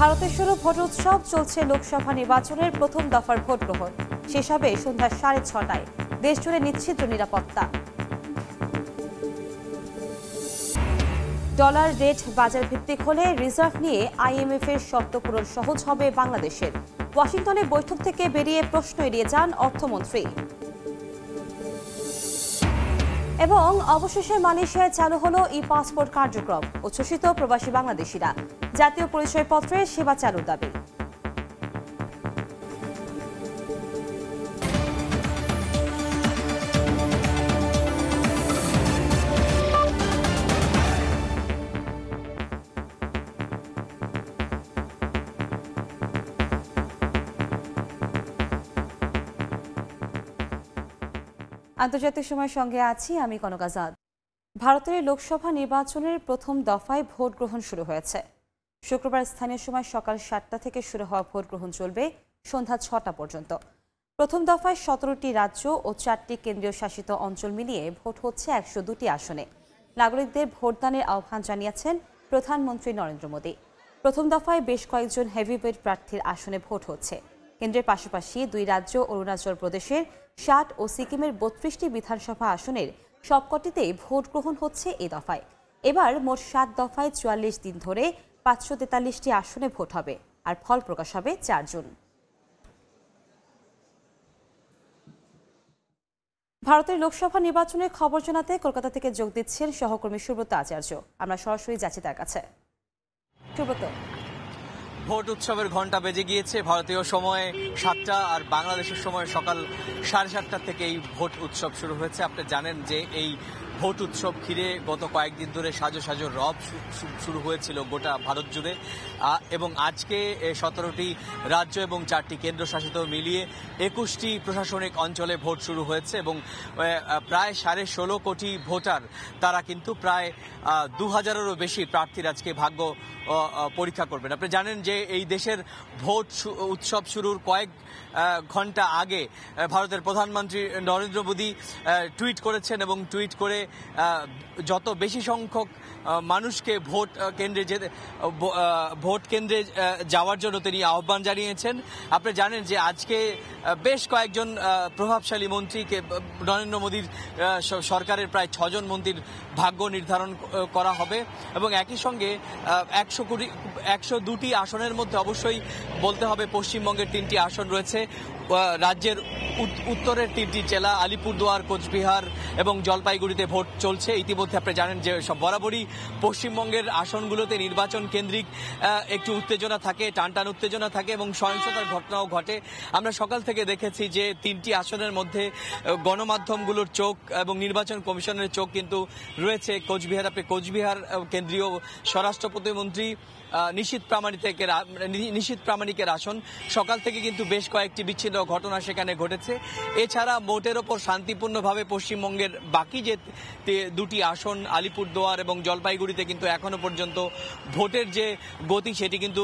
ভারতের শুরু ভোট উৎসব চলছে লোকসভা নির্বাচনের প্রথম দফার ভোট গ্রহণ শেষ হবে সন্ধ্যা সাড়ে ছটায় দেশজুড়ে নিশ্চিত নিরাপত্তা ডলার রেট বাজার ভিত্তিক হলে রিজার্ভ নিয়ে আইএমএফ এর শর্ত পূরণ সহজ হবে বাংলাদেশের ওয়াশিংটনে বৈঠক থেকে বেরিয়ে প্রশ্ন এড়িয়ে যান অর্থমন্ত্রী এবং অবশেষে মালয়েশিয়ায় চালু হলো ই পাসপোর্ট কার্যক্রম উচ্ছ্বসিত প্রবাসী বাংলাদেশিরা জাতীয় পরিচয়পত্রে সেবা চালুর দাবি আন্তর্জাতিক সময়ের সঙ্গে আছি আমি কনক আজাদ ভারতের লোকসভা নির্বাচনের প্রথম দফায় ভোট গ্রহণ শুরু হয়েছে শুক্রবার স্থানীয় সময় সকাল সাতটা থেকে শুরু হওয়া ভোট গ্রহণ চলবে সন্ধ্যা ছটা পর্যন্ত প্রথম দফায় সতেরোটি রাজ্য ও চারটি কেন্দ্রীয় শাসিত অঞ্চল মিলিয়ে ভোট হচ্ছে একশো দুটি আসনে নাগরিকদের ভোটদানের আহ্বান জানিয়েছেন প্রধানমন্ত্রী নরেন্দ্র মোদী প্রথম দফায় বেশ কয়েকজন হেভিওয়েট প্রার্থীর আসনে ভোট হচ্ছে কেন্দ্রের পাশাপাশি দুই রাজ্য অরুণাচল প্রদেশের ষাট ও সিকিমের বত্রিশটি বিধানসভা আসনের সবকটিতেই ভোট গ্রহণ হচ্ছে এ দফায় এবার মোট সাত দফায় চুয়াল্লিশ দিন ধরে পাঁচশো তেতাল্লিশটি আসনে ভোট হবে আর ফল প্রকাশ হবে চার জুন ভারতের লোকসভা নির্বাচনের খবর জানাতে কলকাতা থেকে যোগ দিচ্ছেন সহকর্মী সুব্রত আচার্য আমরা সরাসরি যাচ্ছি তার কাছে সুব্রত ভোট উৎসবের ঘন্টা বেজে গিয়েছে ভারতীয় সময়ে সাতটা আর বাংলাদেশের সময় সকাল সাড়ে সাতটা থেকে এই ভোট উৎসব শুরু হয়েছে আপনি জানেন যে এই ভোট উৎসব ঘিরে গত কয়েকদিন ধরে সাজো সাজো রব শুরু হয়েছিল গোটা ভারত জুড়ে এবং আজকে সতেরোটি রাজ্য এবং চারটি কেন্দ্রশাসিত মিলিয়ে একুশটি প্রশাসনিক অঞ্চলে ভোট শুরু হয়েছে এবং প্রায় সাড়ে ষোলো কোটি ভোটার তারা কিন্তু প্রায় দু হাজারেরও বেশি প্রার্থীর আজকে ভাগ্য পরীক্ষা করবেন আপনি জানেন যে এই দেশের ভোট উৎসব শুরুর কয়েক ঘন্টা আগে ভারতের প্রধানমন্ত্রী নরেন্দ্র মোদী টুইট করেছেন এবং টুইট করে যত বেশি সংখ্যক মানুষকে ভোট কেন্দ্রে যেতে ভোট কেন্দ্রে যাওয়ার জন্য তিনি আহ্বান জানিয়েছেন আপনি জানেন যে আজকে বেশ কয়েকজন প্রভাবশালী মন্ত্রীকে নরেন্দ্র মোদীর সরকারের প্রায় ছজন মন্ত্রীর ভাগ্য নির্ধারণ করা হবে এবং একই সঙ্গে একশো কুড়ি একশো দুটি আসনের মধ্যে অবশ্যই বলতে হবে পশ্চিমবঙ্গের তিনটি আসন রয়েছে রাজ্যের উত্তরের তিনটি জেলা আলিপুরদুয়ার কোচবিহার এবং জলপাইগুড়িতে ভোট চলছে ইতিমধ্যে আপনি জানেন যে সব বরাবরই পশ্চিমবঙ্গের আসনগুলোতে নির্বাচন কেন্দ্রিক একটি উত্তেজনা থাকে টানটান উত্তেজনা থাকে এবং সহিংসতার ঘটনাও ঘটে আমরা সকাল থেকে দেখেছি যে তিনটি আসনের মধ্যে গণমাধ্যমগুলোর চোখ এবং নির্বাচন কমিশনের চোখ কিন্তু রয়েছে কোচবিহার আপনি কোচবিহার কেন্দ্রীয় স্বরাষ্ট্র প্রতিমন্ত্রী নিশীত প্রামাণিকের মানে নিশীত প্রামাণিকের আসন সকাল থেকে কিন্তু বেশ কয়েকটি বিচ্ছিন্ন ঘটনা সেখানে ঘটেছে এছাড়া মোটের ওপর শান্তিপূর্ণভাবে পশ্চিমবঙ্গের বাকি যে দুটি আসন আলিপুরদুয়ার এবং জলপাইগুড়িতে কিন্তু এখনো পর্যন্ত ভোটের যে গতি সেটি কিন্তু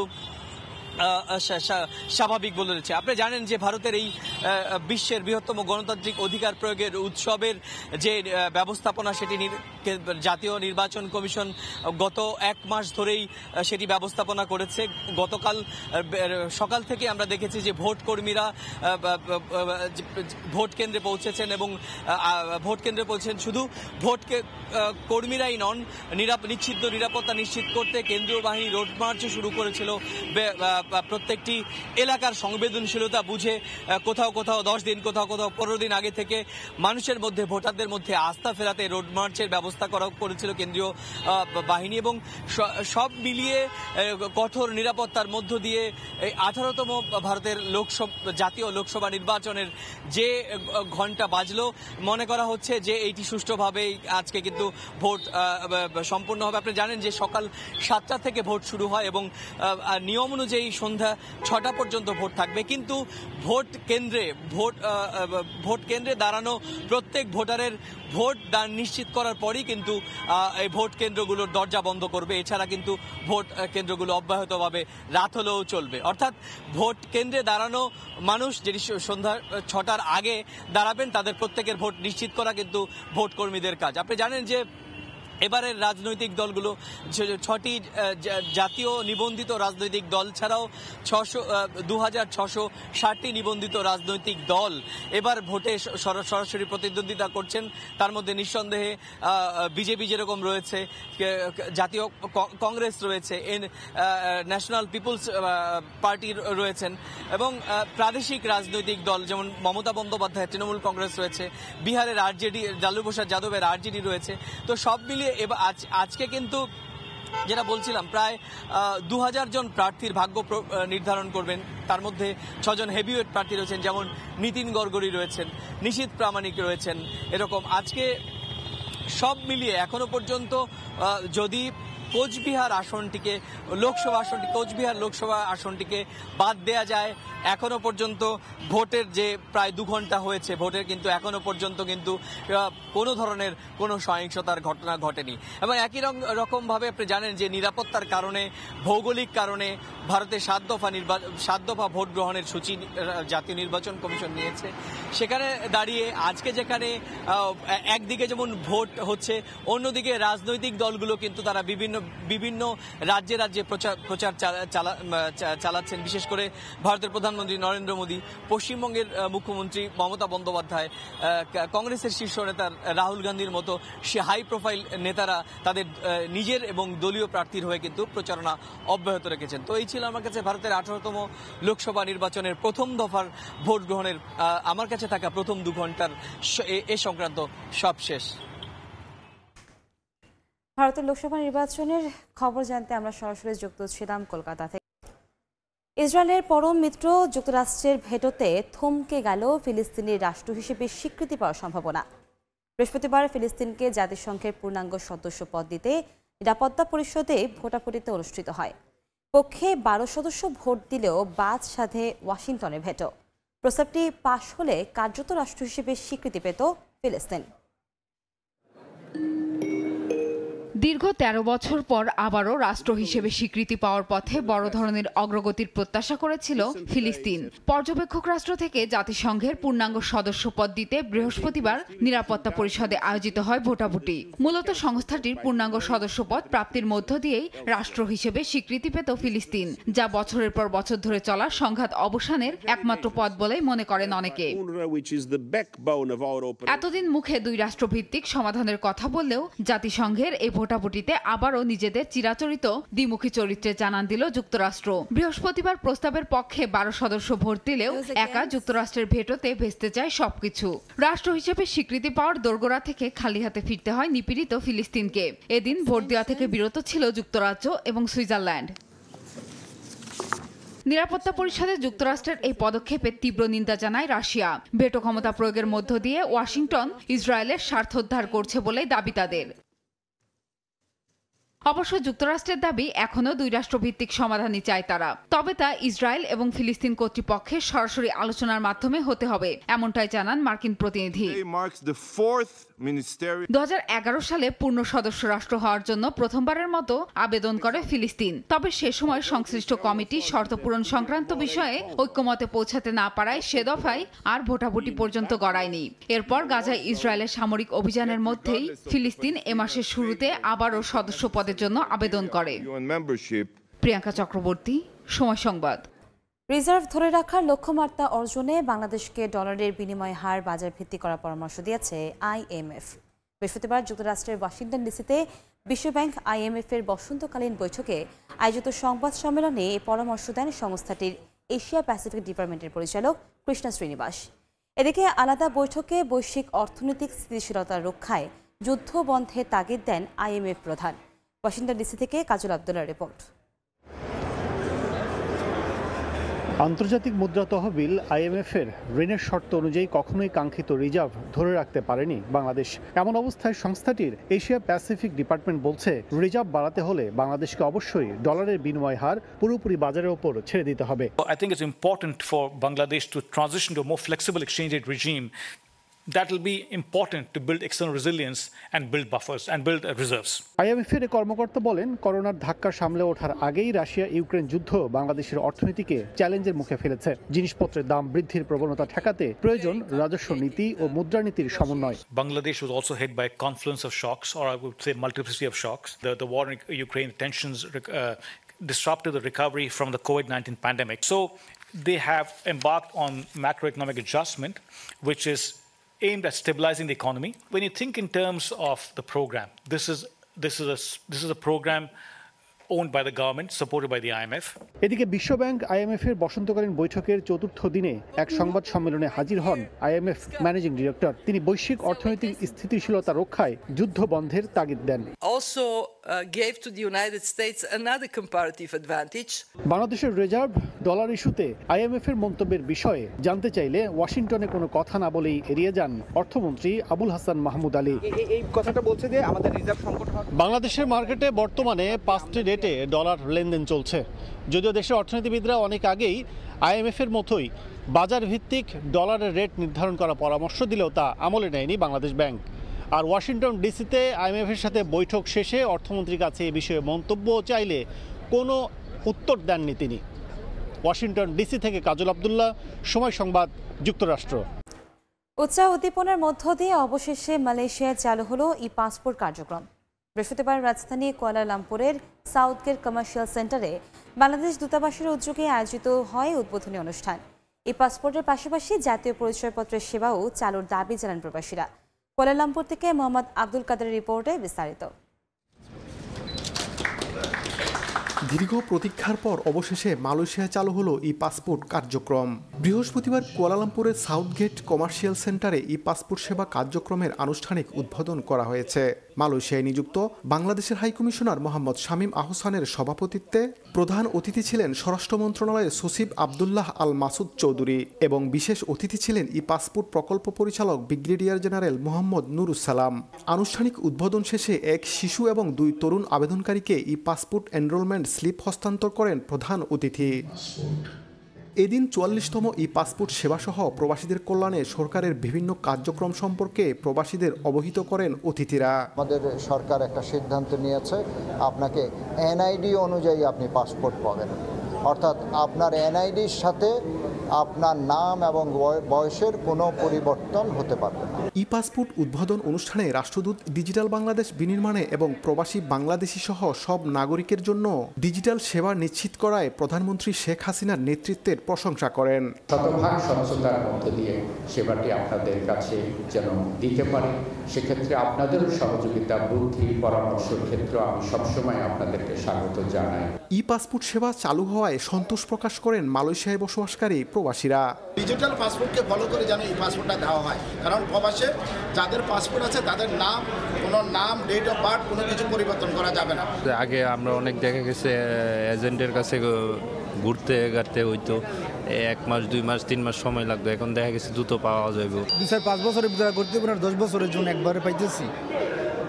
স্বাভাবিক বলে রয়েছে আপনি জানেন যে ভারতের এই বিশ্বের বৃহত্তম গণতান্ত্রিক অধিকার প্রয়োগের উৎসবের যে ব্যবস্থাপনা সেটি জাতীয় নির্বাচন কমিশন গত এক মাস ধরেই সেটি ব্যবস্থাপনা করেছে গতকাল সকাল থেকে আমরা দেখেছি যে ভোট কর্মীরা ভোট কেন্দ্রে পৌঁছেছেন এবং ভোট কেন্দ্রে পৌঁছেছেন শুধু ভোট কর্মীরাই নন নিরাপ নিশ্চিত নিরাপত্তা নিশ্চিত করতে কেন্দ্রীয় বাহিনী রোড শুরু করেছিল প্রত্যেকটি এলাকার সংবেদনশীলতা বুঝে কোথাও কোথাও দশ দিন কোথাও কোথাও পনেরো দিন আগে থেকে মানুষের মধ্যে ভোটারদের মধ্যে আস্থা ফেরাতে রোড মার্চের ব্যবস্থা করা করেছিল কেন্দ্রীয় বাহিনী এবং সব মিলিয়ে কঠোর নিরাপত্তার মধ্য দিয়ে এই আঠারোতম ভারতের লোকসভা জাতীয় লোকসভা নির্বাচনের যে ঘন্টা বাজলো মনে করা হচ্ছে যে এইটি সুষ্ঠুভাবেই আজকে কিন্তু ভোট সম্পূর্ণ হবে আপনি জানেন যে সকাল সাতটা থেকে ভোট শুরু হয় এবং নিয়ম অনুযায়ী সন্ধ্যা ছটা পর্যন্ত ভোট থাকবে কিন্তু ভোট কেন্দ্রে ভোট ভোট কেন্দ্রে দাঁড়ানো প্রত্যেক ভোটারের ভোট দান নিশ্চিত করার পরই কিন্তু এই ভোট কেন্দ্রগুলোর দরজা বন্ধ করবে এছাড়া কিন্তু ভোট কেন্দ্রগুলো অব্যাহতভাবে রাত হলেও চলবে অর্থাৎ ভোট কেন্দ্রে দাঁড়ানো মানুষ যিনি সন্ধ্যা ছটার আগে দাঁড়াবেন তাদের প্রত্যেকের ভোট নিশ্চিত করা কিন্তু ভোট কর্মীদের কাজ আপনি জানেন যে এবারের রাজনৈতিক দলগুলো ছটি জাতীয় নিবন্ধিত রাজনৈতিক দল ছাড়াও ছশো দু হাজার ছশো ষাটটি নিবন্ধিত রাজনৈতিক দল এবার ভোটে সরাসরি প্রতিদ্বন্দ্বিতা করছেন তার মধ্যে নিঃসন্দেহে বিজেপি যেরকম রয়েছে জাতীয় কংগ্রেস রয়েছে এন ন্যাশনাল পিপুলস পার্টি রয়েছেন এবং প্রাদেশিক রাজনৈতিক দল যেমন মমতা বন্দ্যোপাধ্যায় তৃণমূল কংগ্রেস রয়েছে বিহারের আরজেডি লালু প্রসাদ যাদবের আরজেডি রয়েছে তো সব মিলিয়ে এবার আজকে কিন্তু যেটা বলছিলাম প্রায় দু জন প্রার্থীর ভাগ্য নির্ধারণ করবেন তার মধ্যে ছজন হেভিওয়েট প্রার্থী রয়েছেন যেমন নিতিন গড়গড়ি রয়েছেন নিশীত প্রামাণিক রয়েছেন এরকম আজকে সব মিলিয়ে এখনো পর্যন্ত যদি কোচবিহার আসনটিকে লোকসভা আসনটি কোচবিহার লোকসভা আসনটিকে বাদ দেয়া যায় এখনও পর্যন্ত ভোটের যে প্রায় দু ঘন্টা হয়েছে ভোটের কিন্তু এখনও পর্যন্ত কিন্তু কোনো ধরনের কোনো সহিংসতার ঘটনা ঘটেনি এবং একই রকমভাবে আপনি জানেন যে নিরাপত্তার কারণে ভৌগোলিক কারণে ভারতে সাত দফা নির্বাচন সাত দফা ভোট গ্রহণের সূচি জাতীয় নির্বাচন কমিশন নিয়েছে সেখানে দাঁড়িয়ে আজকে যেখানে একদিকে যেমন ভোট হচ্ছে অন্যদিকে রাজনৈতিক দলগুলো কিন্তু তারা বিভিন্ন বিভিন্ন রাজ্যে রাজ্যে প্রচার প্রচার চালাচ্ছেন বিশেষ করে ভারতের প্রধানমন্ত্রী নরেন্দ্র মোদী পশ্চিমবঙ্গের মুখ্যমন্ত্রী মমতা বন্দ্যোপাধ্যায় কংগ্রেসের শীর্ষ নেতা রাহুল গান্ধীর মতো সে হাই প্রোফাইল নেতারা তাদের নিজের এবং দলীয় প্রার্থীর হয়ে কিন্তু প্রচারণা অব্যাহত রেখেছেন তো এই ছিল আমার কাছে ভারতের আঠারোতম লোকসভা নির্বাচনের প্রথম দফার ভোট গ্রহণের আমার কাছে থাকা প্রথম দু ঘন্টার এ সংক্রান্ত সবশেষ ভারতের লোকসভা নির্বাচনের খবর জানতে আমরা সরাসরি যুক্ত ছিলাম কলকাতা থেকে ইসরায়েলের পরম মিত্র যুক্তরাষ্ট্রের ভেটোতে থমকে গেল ফিলিস্তিনের রাষ্ট্র হিসেবে স্বীকৃতি পাওয়ার সম্ভাবনা বৃহস্পতিবার ফিলিস্তিনকে জাতিসংঘের পূর্ণাঙ্গ সদস্য পদ দিতে নিরাপত্তা পরিষদে ভোটাভুটিতে অনুষ্ঠিত হয় পক্ষে বারো সদস্য ভোট দিলেও বাদ সাধে ওয়াশিংটনের ভেটো প্রস্তাবটি পাশ হলে কার্যত রাষ্ট্র হিসেবে স্বীকৃতি পেত ফিলিস্তিন দীর্ঘ ১৩ বছর পর আবারও রাষ্ট্র হিসেবে স্বীকৃতি পাওয়ার পথে বড় ধরনের অগ্রগতির প্রত্যাশা করেছিল ফিলিস্তিন পর্যবেক্ষক রাষ্ট্র থেকে জাতিসংঘের পূর্ণাঙ্গ সদস্য পদ দিতে বৃহস্পতিবার নিরাপত্তা পরিষদে আয়োজিত হয় ভোটাভুটি মূলত সংস্থাটির পূর্ণাঙ্গ সদস্য পদ প্রাপ্তির মধ্য দিয়েই রাষ্ট্র হিসেবে স্বীকৃতি পেত ফিলিস্তিন যা বছরের পর বছর ধরে চলা সংঘাত অবসানের একমাত্র পথ বলে মনে করেন অনেকে এতদিন মুখে দুই রাষ্ট্রভিত্তিক সমাধানের কথা বললেও জাতিসংঘের এই ভোট ভোটাভুটিতে আবারও নিজেদের চিরাচরিত দ্বিমুখী চরিত্রে জানান দিল যুক্তরাষ্ট্র বৃহস্পতিবার প্রস্তাবের পক্ষে বারো সদস্য ভোট দিলেও একা যুক্তরাষ্ট্রের ভেটোতে ভেস্তে চায় সবকিছু রাষ্ট্র হিসেবে স্বীকৃতি পাওয়ার দোরগোড়া থেকে খালি হাতে ফিরতে হয় নিপীড়িত ফিলিস্তিনকে এদিন ভোট দেওয়া থেকে বিরত ছিল যুক্তরাজ্য এবং সুইজারল্যান্ড নিরাপত্তা পরিষদে যুক্তরাষ্ট্রের এই পদক্ষেপে তীব্র নিন্দা জানায় রাশিয়া ভেটো ক্ষমতা প্রয়োগের মধ্য দিয়ে ওয়াশিংটন ইসরায়েলের স্বার্থোদ্ধার করছে বলে দাবি তাদের অবশ্য যুক্তরাষ্ট্রের দাবি এখনও দুই রাষ্ট্রভিত্তিক সমাধানই চায় তারা তবে তা ইসরায়েল এবং ফিলিস্তিন কর্তৃপক্ষের সরাসরি আলোচনার মাধ্যমে হতে হবে এমনটাই জানান মার্কিন প্রতিনিধি দু সালে পূর্ণ সদস্য রাষ্ট্র হওয়ার জন্য প্রথমবারের মতো আবেদন করে ফিলিস্তিন তবে সে সময় সংশ্লিষ্ট কমিটি শর্ত পূরণ সংক্রান্ত বিষয়ে ঐক্যমতে পৌঁছাতে না পারায় সে দফায় আর ভোটাভুটি পর্যন্ত গড়ায়নি এরপর গাজায় ইসরায়েলের সামরিক অভিযানের মধ্যেই ফিলিস্তিন এ মাসের শুরুতে আবারও সদস্য পদে পদের জন্য আবেদন করে প্রিয়াঙ্কা চক্রবর্তী সময় সংবাদ রিজার্ভ ধরে রাখার লক্ষ্যমাত্রা অর্জনে বাংলাদেশকে ডলারের বিনিময় হার বাজার ভিত্তি করার পরামর্শ দিয়েছে আইএমএফ বৃহস্পতিবার যুক্তরাষ্ট্রের ওয়াশিংটন ডিসিতে বিশ্বব্যাংক আইএমএফ এর বসন্তকালীন বৈঠকে আয়োজিত সংবাদ সম্মেলনে পরামর্শ দেন সংস্থাটির এশিয়া প্যাসিফিক ডিপার্টমেন্টের পরিচালক কৃষ্ণা শ্রীনিবাস এদিকে আলাদা বৈঠকে বৈশ্বিক অর্থনৈতিক স্থিতিশীলতা রক্ষায় যুদ্ধ বন্ধে তাগিদ দেন আইএমএফ প্রধান ওয়াশিংটন ডিসি থেকে কাজল আবদুল্লাহ রিপোর্ট আন্তর্জাতিক মুদ্রা তহবিল আইএমএফের ঋণের শর্ত অনুযায়ী কখনোই কাঙ্ক্ষিত রিজার্ভ ধরে রাখতে পারেনি বাংলাদেশ এমন অবস্থায় সংস্থাটির এশিয়া প্যাসিফিক ডিপার্টমেন্ট বলছে রিজার্ভ বাড়াতে হলে বাংলাদেশকে অবশ্যই ডলারের বিনিময় হার পুরোপুরি বাজারের ওপর ছেড়ে দিতে হবে I think it's important for Bangladesh to transition to more flexible exchange rate rate that'll be important to build external resilience and build buffers and build uh, reserves. আইএমএফের কর্মকর্তা বলেন করোনার ধাক্কা সামলে ওঠার আগেই রাশিয়া ইউক্রেন যুদ্ধ বাংলাদেশের অর্থনীতিকে চ্যালেঞ্জের মুখে ফেলেছে জিনিসপত্রের দাম বৃদ্ধির প্রবণতা ঠেকাতে প্রয়োজন রাজস্ব নীতি ও মুদ্রানীতির সমন্বয় Bangladesh was also hit by a confluence of shocks or I would say multiplicity of shocks the the war in Ukraine tensions uh, disrupted the recovery from the COVID-19 pandemic so they have embarked on macroeconomic adjustment which is aimed at stabilizing the economy. When you think in terms of the program, this is this is a this is a program owned by the government, supported by the IMF. এদিকে বিশ্বব্যাংক IMF এর বসন্তকালীন বৈঠকের চতুর্থ দিনে এক সংবাদ সম্মেলনে হাজির হন আইএমএফ ম্যানেজিং ডিরেক্টর তিনি বৈশ্বিক অর্থনৈতিক স্থিতিশীলতা রক্ষায় যুদ্ধ বন্ধের তাগিদ দেন Also uh, gave to the United States another comparative advantage. বাংলাদেশের রিজার্ভ ডলার ইস্যুতে আইএমএফ এর মন্তব্যের বিষয়ে জানতে চাইলে ওয়াশিংটনে কোনো কথা না বলেই এড়িয়ে যান অর্থমন্ত্রী আবুল হাসান মাহমুদ আলী এই কথাটা বলছে যে আমাদের রিজার্ভ সংকট বাংলাদেশের মার্কেটে বর্তমানে পাঁচটি রেট রেটে ডলার লেনদেন চলছে যদিও দেশের অর্থনীতিবিদরা অনেক আগেই আইএমএফের মতোই বাজার ভিত্তিক ডলারের রেট নির্ধারণ করা পরামর্শ দিলেও তা আমলে নেয়নি বাংলাদেশ ব্যাংক আর ওয়াশিংটন ডিসিতে আইএমএফের সাথে বৈঠক শেষে অর্থমন্ত্রীর কাছে এ বিষয়ে মন্তব্য চাইলে কোনো উত্তর দেননি তিনি ওয়াশিংটন ডিসি থেকে কাজল আবদুল্লাহ সময় সংবাদ যুক্তরাষ্ট্র উৎসাহ উদ্দীপনার মধ্য দিয়ে অবশেষে মালয়েশিয়ায় চালু হলো ই পাসপোর্ট কার্যক্রম বৃহস্পতিবার রাজধানী কুয়ালালামপুরের সাউথ গেট কমার্শিয়াল সেন্টারে বাংলাদেশ দূতাবাসের উদ্যোগে আয়োজিত হয় উদ্বোধনী অনুষ্ঠান এই পাসপোর্টের পাশাপাশি জাতীয় পরিচয়পত্রের সেবাও চালুর দাবি জানান প্রবাসীরা কুয়ালালামপুর থেকে মোহাম্মদ আব্দুল কাদের রিপোর্টে বিস্তারিত দীর্ঘ প্রতীক্ষার পর অবশেষে মালয়েশিয়া চালু হলো ই পাসপোর্ট কার্যক্রম বৃহস্পতিবার কুয়ালালামপুরের সাউথ গেট কমার্শিয়াল সেন্টারে ই পাসপোর্ট সেবা কার্যক্রমের আনুষ্ঠানিক উদ্বোধন করা হয়েছে মালয়েশিয়ায় নিযুক্ত বাংলাদেশের হাইকমিশনার মোহাম্মদ শামীম আহসানের সভাপতিত্বে প্রধান অতিথি ছিলেন স্বরাষ্ট্র মন্ত্রণালয়ের সচিব আবদুল্লাহ আল মাসুদ চৌধুরী এবং বিশেষ অতিথি ছিলেন ই পাসপোর্ট প্রকল্প পরিচালক ব্রিগেডিয়ার জেনারেল মোহাম্মদ নুরুসালাম আনুষ্ঠানিক উদ্বোধন শেষে এক শিশু এবং দুই তরুণ আবেদনকারীকে ই পাসপোর্ট এনরোলমেন্ট স্লিপ হস্তান্তর করেন প্রধান অতিথি এদিন চুয়াল্লিশতম ই পাসপোর্ট সেবাসহ প্রবাসীদের কল্যাণে সরকারের বিভিন্ন কার্যক্রম সম্পর্কে প্রবাসীদের অবহিত করেন অতিথিরা আমাদের সরকার একটা সিদ্ধান্ত নিয়েছে আপনাকে এনআইডি অনুযায়ী আপনি পাসপোর্ট পাবেন অর্থাৎ আপনার এনআইডির সাথে আপনার নাম এবং বয়সের কোনো পরিবর্তন হতে পারবে না ই পাসপোর্ট উদ্বোধন অনুষ্ঠানে রাষ্ট্রদূত ডিজিটাল বাংলাদেশ বিনির্মাণে এবং প্রবাসী বাংলাদেশি সহ সব নাগরিকের জন্য ডিজিটাল সেবা নিশ্চিত করায় প্রধানমন্ত্রী শেখ হাসিনার নেতৃত্বের প্রশংসা করেন শতভাগ স্বচ্ছতার মধ্যে দিয়ে সেবাটি আপনাদের কাছে যেন দিতে পারে সেক্ষেত্রে আপনাদেরও সহযোগিতা বুদ্ধি পরামর্শের ক্ষেত্রে আমি সবসময় আপনাদেরকে স্বাগত জানাই ই পাসপোর্ট সেবা চালু হওয়ায় সন্তোষ প্রকাশ করেন মালয়েশিয়ায় বসবাসকারী প্রবাসীরা ডিজিটাল পাসপোর্টকে ফলো করে যেন এই পাসপোর্টটা দেওয়া হয় কারণ প্রবাসে যাদের পাসপোর্ট আছে তাদের নাম কোনো নাম ডেট অফ বার্থ কোনো কিছু পরিবর্তন করা যাবে না আগে আমরা অনেক দেখা গেছে এজেন্টের কাছে ঘুরতে ঘাটতে হইতো এক মাস দুই মাস তিন মাস সময় লাগতো এখন দেখা গেছে দ্রুত পাওয়া যাবে দু চার পাঁচ বছরের ভিতরে করতে পারে দশ বছরের জন্য একবারে পাইতেছি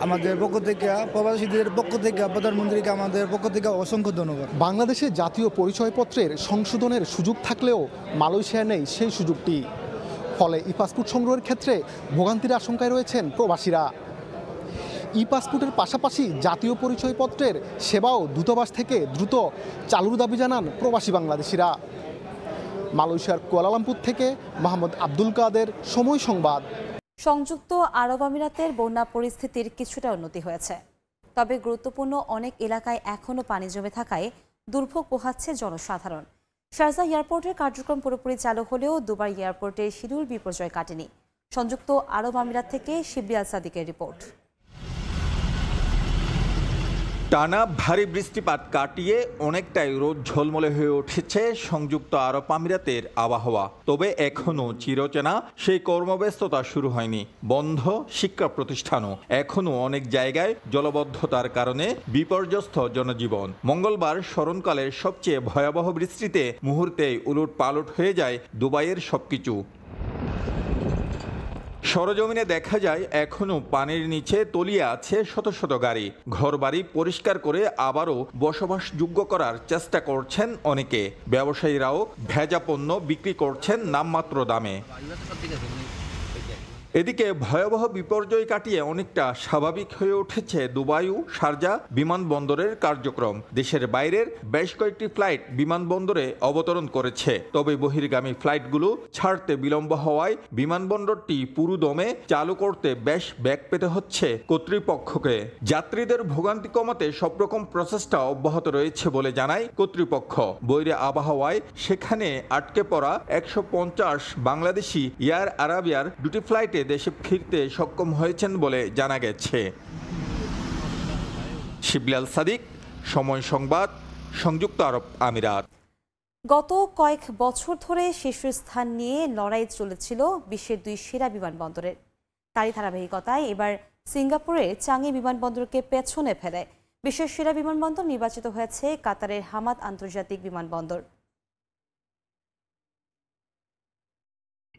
আমাদের পক্ষ থেকে প্রবাসীদের পক্ষ থেকে প্রধানমন্ত্রীকে আমাদের পক্ষ থেকে অসংখ্য ধন্যবাদ বাংলাদেশে জাতীয় পরিচয়পত্রের সংশোধনের সুযোগ থাকলেও মালয়েশিয়া নেই সেই সুযোগটি ফলে ই পাসপোর্ট সংগ্রহের ক্ষেত্রে ভোগান্তির আশঙ্কায় রয়েছেন প্রবাসীরা ই পাসপোর্টের পাশাপাশি জাতীয় পরিচয়পত্রের সেবাও দূতাবাস থেকে দ্রুত চালুর দাবি জানান প্রবাসী বাংলাদেশিরা মালয়েশিয়ার কুয়ালালামপুর থেকে মোহাম্মদ আব্দুল কাদের সময় সংবাদ সংযুক্ত আরব আমিরাতের বন্যা পরিস্থিতির কিছুটা উন্নতি হয়েছে তবে গুরুত্বপূর্ণ অনেক এলাকায় এখনও পানি জমে থাকায় দুর্ভোগ পোহাচ্ছে জনসাধারণ শারজা এয়ারপোর্টের কার্যক্রম পুরোপুরি চালু হলেও দুবার এয়ারপোর্টে শিডিউল বিপর্যয় কাটেনি সংযুক্ত আরব আমিরাত থেকে শিবরিয়াল সাদিকের রিপোর্ট টানা ভারী বৃষ্টিপাত কাটিয়ে অনেকটাই রোদ ঝলমলে হয়ে উঠেছে সংযুক্ত আরব আমিরাতের আবহাওয়া তবে এখনও চিরচেনা সেই কর্মব্যস্ততা শুরু হয়নি বন্ধ শিক্ষা প্রতিষ্ঠানও এখনও অনেক জায়গায় জলবদ্ধতার কারণে বিপর্যস্ত জনজীবন মঙ্গলবার স্মরণকালের সবচেয়ে ভয়াবহ বৃষ্টিতে মুহূর্তেই উলট পালট হয়ে যায় দুবাইয়ের সবকিছু সরজমিনে দেখা যায় এখনও পানির নিচে তলিয়ে আছে শত শত গাড়ি ঘরবাড়ি পরিষ্কার করে আবারও বসবাসযোগ্য করার চেষ্টা করছেন অনেকে ব্যবসায়ীরাও ভেজা পণ্য বিক্রি করছেন নামমাত্র দামে এদিকে ভয়াবহ বিপর্যয় কাটিয়ে অনেকটা স্বাভাবিক হয়ে উঠেছে দুবাইও সারজা বিমানবন্দরের কার্যক্রম দেশের বাইরের বেশ কয়েকটি ফ্লাইট বিমানবন্দরে অবতরণ করেছে তবে বহির্গামী ফ্লাইটগুলো ছাড়তে বিলম্ব হওয়ায় বিমানবন্দরটি পুরুদমে চালু করতে বেশ ব্যাগ পেতে হচ্ছে কর্তৃপক্ষকে যাত্রীদের ভোগান্তি কমাতে সব রকম প্রচেষ্টা অব্যাহত রয়েছে বলে জানায় কর্তৃপক্ষ বৈরে আবহাওয়ায় সেখানে আটকে পড়া একশো বাংলাদেশি এয়ার আরাবিয়ার দুটি ফ্লাইটে দেশে ফিরতে সক্ষম হয়েছেন বলে জানা গেছে শিবলাল সাদিক সময় সংবাদ সংযুক্ত আরব আমিরাত গত কয়েক বছর ধরে শীর্ষস্থান নিয়ে লড়াই চলেছিল বিশ্বের দুই সেরা বিমানবন্দরের তারই ধারাবাহিকতায় এবার সিঙ্গাপুরে চাঙ্গি বিমানবন্দরকে পেছনে ফেলে বিশ্বের সেরা বিমানবন্দর নির্বাচিত হয়েছে কাতারের হামাদ আন্তর্জাতিক বিমানবন্দর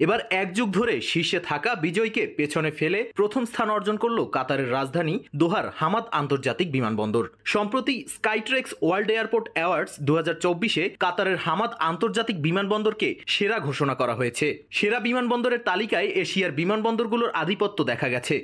এবার এক যুগ ধরে শীর্ষে থাকা বিজয়কে পেছনে ফেলে প্রথম স্থান অর্জন করল কাতারের রাজধানী দোহার হামাদ আন্তর্জাতিক বিমানবন্দর সম্প্রতি স্কাইট্রেক্স ওয়ার্ল্ড এয়ারপোর্ট অ্যাওয়ার্ডস দু চব্বিশে কাতারের হামাদ আন্তর্জাতিক বিমানবন্দরকে সেরা ঘোষণা করা হয়েছে সেরা বিমানবন্দরের তালিকায় এশিয়ার বিমানবন্দরগুলোর আধিপত্য দেখা গেছে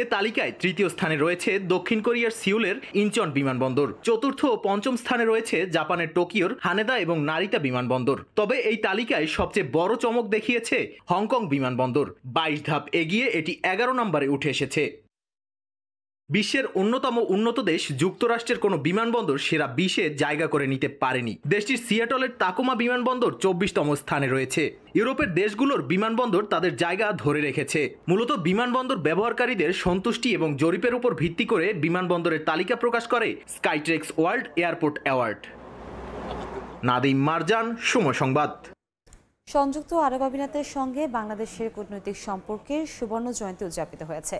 এ তালিকায় তৃতীয় স্থানে রয়েছে দক্ষিণ কোরিয়ার সিউলের ইনচন বিমানবন্দর চতুর্থ ও পঞ্চম স্থানে রয়েছে জাপানের টোকিওর হানেদা এবং নারিতা বিমানবন্দর তবে এই তালিকায় সবচেয়ে বড় চমক দেখিয়েছে হংকং বিমানবন্দর বাইশ ধাপ এগিয়ে এটি এগারো নম্বরে উঠে এসেছে বিশ্বের অন্যতম উন্নত দেশ যুক্তরাষ্ট্রের কোনো বিমানবন্দর সেরা বিশে জায়গা করে নিতে পারেনি দেশটির সিয়াটলের তাকোমা বিমানবন্দর চব্বিশতম স্থানে রয়েছে ইউরোপের দেশগুলোর বিমানবন্দর তাদের জায়গা ধরে রেখেছে মূলত বিমানবন্দর ব্যবহারকারীদের সন্তুষ্টি এবং জরিপের উপর ভিত্তি করে বিমানবন্দরের তালিকা প্রকাশ করে Skytrax world airport award Nadim Marjan সুম সংবাদ সংযুক্ত আরব আমিরাতের সঙ্গে বাংলাদেশের কূটনৈতিক সম্পর্কের সুবর্ণ জয়ন্তী উদযাপিত হয়েছে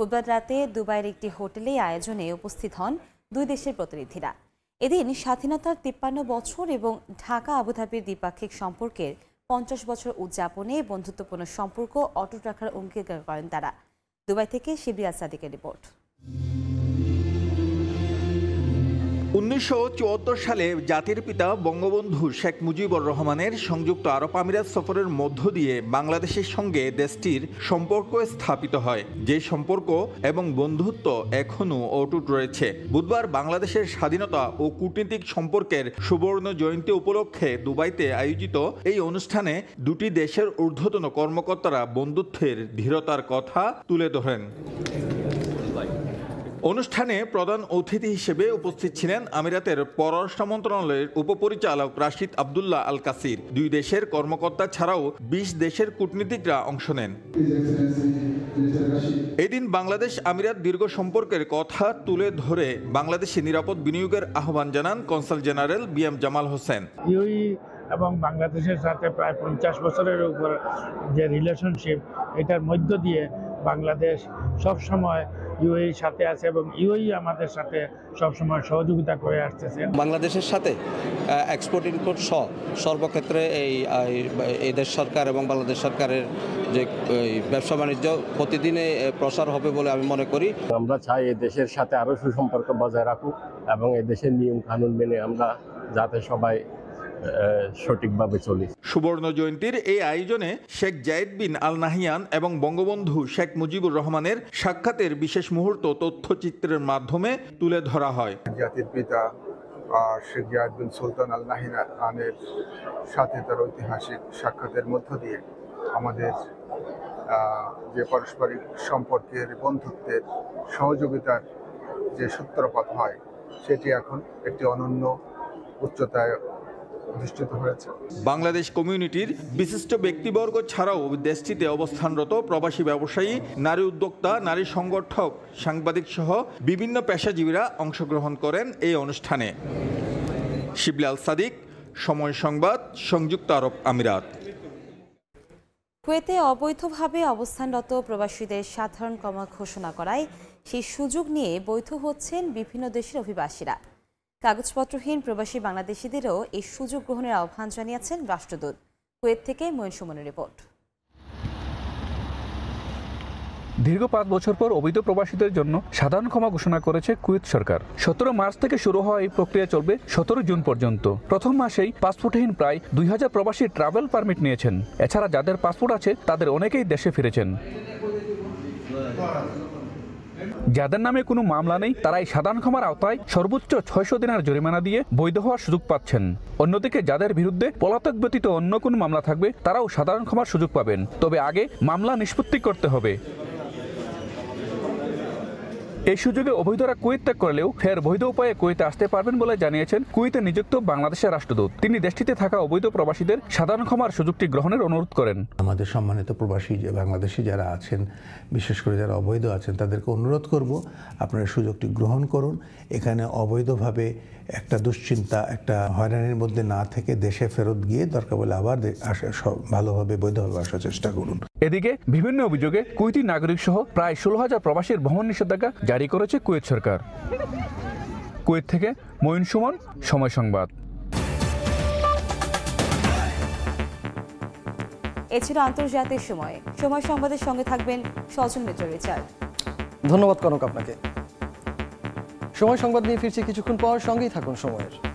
বুধবার রাতে দুবাইয়ের একটি হোটেলে আয়োজনে উপস্থিত হন দুই দেশের প্রতিনিধিরা এদিন স্বাধীনতার তিপ্পান্ন বছর এবং ঢাকা আবুধাবির দ্বিপাক্ষিক সম্পর্কের পঞ্চাশ বছর উদযাপনে বন্ধুত্বপূর্ণ সম্পর্ক অটুট রাখার অঙ্গীকার করেন তারা দুবাই থেকে শিবিরাজ সাদিকের রিপোর্ট উনিশশো সালে জাতির পিতা বঙ্গবন্ধু শেখ মুজিবুর রহমানের সংযুক্ত আরব আমিরাত সফরের মধ্য দিয়ে বাংলাদেশের সঙ্গে দেশটির সম্পর্ক স্থাপিত হয় যে সম্পর্ক এবং বন্ধুত্ব এখনও অটুট রয়েছে বুধবার বাংলাদেশের স্বাধীনতা ও কূটনীতিক সম্পর্কের সুবর্ণ জয়ন্তী উপলক্ষে দুবাইতে আয়োজিত এই অনুষ্ঠানে দুটি দেশের ঊর্ধ্বতন কর্মকর্তারা বন্ধুত্বের ধীরতার কথা তুলে ধরেন অনুষ্ঠানে প্রধান অতিথি হিসেবে উপস্থিত ছিলেন আমিরাতের পররাষ্ট্র মন্ত্রণালয়ের উপপরিচালক রাশিদ আবদুল্লাহ আল কাসির দুই দেশের কর্মকর্তা ছাড়াও বিশ দেশের কূটনীতিকরা অংশ নেন এদিন বাংলাদেশ আমিরাত দীর্ঘ সম্পর্কের কথা তুলে ধরে বাংলাদেশে নিরাপদ বিনিয়োগের আহ্বান জানান consul general B M Jamal Hossain এবং বাংলাদেশের সাথে প্রায় পঞ্চাশ বছরের উপর যে রিলেশনশিপ এটার মধ্য দিয়ে বাংলাদেশ সবসময় ইউএই e সাথে আছে এবং ইউএই e আমাদের সাথে সবসময় সহযোগিতা করে আসতেছে বাংলাদেশের সাথে এক্সপোর্ট ইনপোর্ট সহ সর্বক্ষেত্রে এই এদেশ সরকার এবং বাংলাদেশ সরকারের যে ব্যবসা বাণিজ্য প্রতিদিনে প্রসার হবে বলে আমি মনে করি আমরা চাই এ দেশের সাথে আরও সুসম্পর্ক বজায় রাখুক এবং এদেশের দেশের নিয়ম কানুন মেনে আমরা যাতে সবাই সঠিকভাবে চলি সুবর্ণ জয়ন্তীর এই আয়োজনে শেখ জায়েদ বিন আল নাহিয়ান এবং বঙ্গবন্ধু শেখ মুজিবুর রহমানের সাক্ষাতের বিশেষ মুহূর্ত তথ্যচিত্রের মাধ্যমে তুলে ধরা হয় জাতির পিতা শেখ জায়েদ বিন সুলতান আল নাহিয়ানের সাথে তার ঐতিহাসিক সাক্ষাতের মধ্য দিয়ে আমাদের যে পারস্পরিক সম্পর্কের বন্ধুত্বের সহযোগিতার যে সূত্রপাত হয় সেটি এখন একটি অনন্য উচ্চতায় হয়েছে বাংলাদেশ কমিউনিটির বিশিষ্ট ব্যক্তিবর্গ ছাড়াও দেশটিতে অবস্থানরত প্রবাসী ব্যবসায়ী নারী উদ্যোক্তা নারী সংগঠক সাংবাদিক সহ বিভিন্ন পেশাজীবীরা অংশগ্রহণ করেন এই অনুষ্ঠানে শিবলাল সাদিক সময় সংবাদ সংযুক্ত আরব আমিরাত কুয়েতে অবৈধভাবে অবস্থানরত প্রবাসীদের সাধারণ ক্ষমা ঘোষণা করায় সেই সুযোগ নিয়ে বৈধ হচ্ছেন বিভিন্ন দেশের অভিবাসীরা কাগজপত্রহীন প্রবাসী বাংলাদেশিদেরও এই সুযোগ গ্রহণের আহ্বান জানিয়েছেন রাষ্ট্রদূত কুয়েত থেকে ময়ূন সুমনের রিপোর্ট দীর্ঘ পাঁচ বছর পর অবৈধ প্রবাসীদের জন্য সাধারণ ক্ষমা ঘোষণা করেছে কুয়েত সরকার সতেরো মার্চ থেকে শুরু হওয়া এই প্রক্রিয়া চলবে সতেরো জুন পর্যন্ত প্রথম মাসেই পাসপোর্টহীন প্রায় দুই হাজার প্রবাসী ট্রাভেল পারমিট নিয়েছেন এছাড়া যাদের পাসপোর্ট আছে তাদের অনেকেই দেশে ফিরেছেন যাদের নামে কোনো মামলা নেই তারাই সাধারণ ক্ষমার আওতায় সর্বোচ্চ ছয়শো দিনার জরিমানা দিয়ে বৈধ হওয়ার সুযোগ পাচ্ছেন অন্যদিকে যাদের বিরুদ্ধে পলাতক ব্যতীত অন্য কোনো মামলা থাকবে তারাও সাধারণ ক্ষমার সুযোগ পাবেন তবে আগে মামলা নিষ্পত্তি করতে হবে এই সুযোগে অবৈধরা কুয়েত ত্যাগ করলেও ফের বৈধ উপায়ে কুয়েতে আসতে পারবেন বলে জানিয়েছেন কুয়েতে নিযুক্ত বাংলাদেশের রাষ্ট্রদূত তিনি দেশটিতে থাকা অবৈধ প্রবাসীদের সাধারণ ক্ষমার সুযোগটি গ্রহণের অনুরোধ করেন আমাদের সম্মানিত প্রবাসী বাংলাদেশি যারা আছেন বিশেষ করে যারা অবৈধ আছেন তাদেরকে অনুরোধ করব আপনারা সুযোগটি গ্রহণ করুন এখানে অবৈধভাবে একটা দুশ্চিন্তা একটা হয়রানির মধ্যে না থেকে দেশে ফেরত গিয়ে দরকার বলে আবার ভালোভাবে বৈধভাবে আসার চেষ্টা করুন এদিকে বিভিন্ন অভিযোগে কুইতি নাগরিক সহ প্রায় ষোলো হাজার প্রবাসীর ভ্রমণ নিষেধাজ্ঞা জারি করেছে কুয়েত সরকার কুয়েত থেকে মঈন সুমন সময় সংবাদ এছাড়া আন্তর্জাতিক সময়ে সময় সংবাদের সঙ্গে থাকবেন সজল মিত্র রিচার্ড ধন্যবাদ কনক আপনাকে সময় সংবাদ নিয়ে ফিরছি কিছুক্ষণ পর সঙ্গেই থাকুন সময়ের